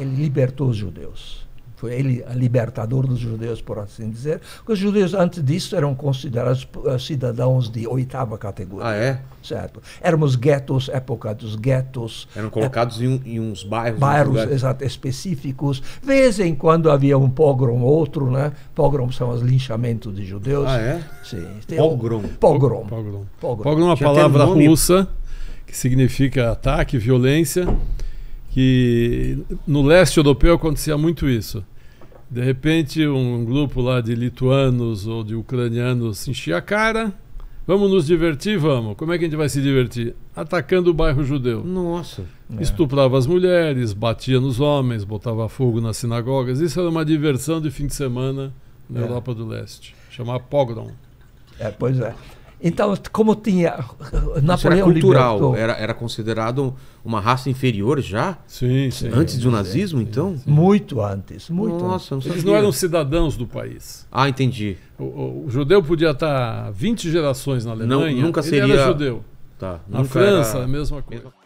ele libertou os judeus. Foi ele a libertador dos judeus, por assim dizer. Porque os judeus, antes disso, eram considerados eh, cidadãos de oitava categoria. Ah, é? Certo. Éramos guetos, época dos guetos. Eram colocados é... em, em, uns bairros. Bairros, exato, específicos. Vez em quando havia um pogrom outro, né? Pogrom são os linchamentos de judeus. Ah, é? Sim. Pogrom. Pogrom. Pogrom. Pogrom é uma palavra russa que significa ataque, violência que no leste europeu acontecia muito isso. De repente, um grupo lá de lituanos ou de ucranianos enchia a cara. Vamos nos divertir? Vamos. Como é que a gente vai se divertir? Atacando o bairro judeu. Nossa. É. Estuprava as mulheres, batia nos homens, botava fogo nas sinagogas. Isso era uma diversão de fim de semana na é. Europa do Leste. Chamava pogrom. É, pois é. Então, como tinha eh, eh, Napoleão era cultural, era, era considerado uma raça inferior já? Sim, sim. Antes do nazismo, sim, então? Sim. Muito antes, muito. Nossa, antes. Não eles não eram cidadãos do país. Ah, entendi. O, o, o, judeu podia estar 20 gerações na Alemanha. Não, nunca seria. Ele era judeu. Tá, na França, era... a mesma coisa.